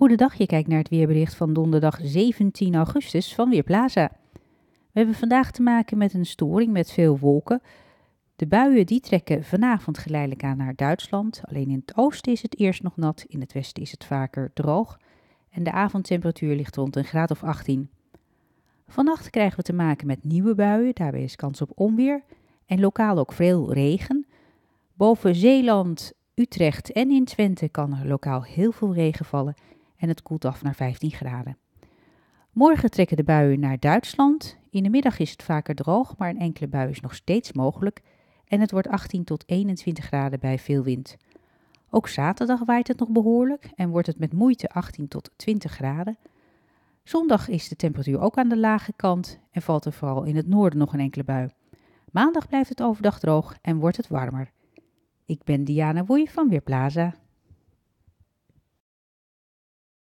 Goedendag, je kijkt naar het weerbericht van donderdag 17 augustus van Weerplaza. We hebben vandaag te maken met een storing met veel wolken. De buien die trekken vanavond geleidelijk aan naar Duitsland. Alleen in het oosten is het eerst nog nat, in het westen is het vaker droog. En de avondtemperatuur ligt rond een graad of 18. Vannacht krijgen we te maken met nieuwe buien, daarbij is kans op onweer. En lokaal ook veel regen. Boven Zeeland, Utrecht en in Twente kan er lokaal heel veel regen vallen en het koelt af naar 15 graden. Morgen trekken de buien naar Duitsland. In de middag is het vaker droog, maar een enkele bui is nog steeds mogelijk en het wordt 18 tot 21 graden bij veel wind. Ook zaterdag waait het nog behoorlijk en wordt het met moeite 18 tot 20 graden. Zondag is de temperatuur ook aan de lage kant en valt er vooral in het noorden nog een enkele bui. Maandag blijft het overdag droog en wordt het warmer. Ik ben Diana Woei van Weerplaza.